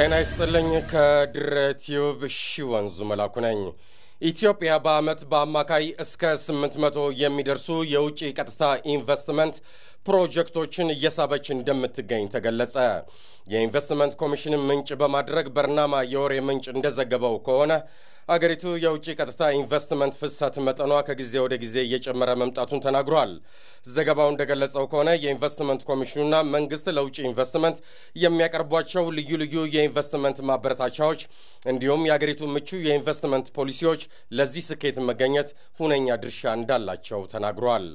ጤና ይስጥልኝ። ከድረ ቲዩብ ሺ ወንዙ መላኩ ነኝ። ኢትዮጵያ በዓመት በአማካይ እስከ 800 የሚደርሱ የውጭ ቀጥታ ኢንቨስትመንት ፕሮጀክቶችን እየሳበች እንደምትገኝ ተገለጸ። የኢንቨስትመንት ኮሚሽን ምንጭ በማድረግ በርናማ የወሬ ምንጭ እንደዘገበው ከሆነ አገሪቱ የውጭ ቀጥታ ኢንቨስትመንት ፍሰት መጠኗ ከጊዜ ወደ ጊዜ እየጨመረ መምጣቱን ተናግሯል። ዘገባው እንደገለጸው ከሆነ የኢንቨስትመንት ኮሚሽኑና መንግስት ለውጭ ኢንቨስትመንት የሚያቀርቧቸው ልዩ ልዩ የኢንቨስትመንት ማበረታቻዎች እንዲሁም የአገሪቱ ምቹ የኢንቨስትመንት ፖሊሲዎች ለዚህ ስኬት መገኘት ሁነኛ ድርሻ እንዳላቸው ተናግሯል።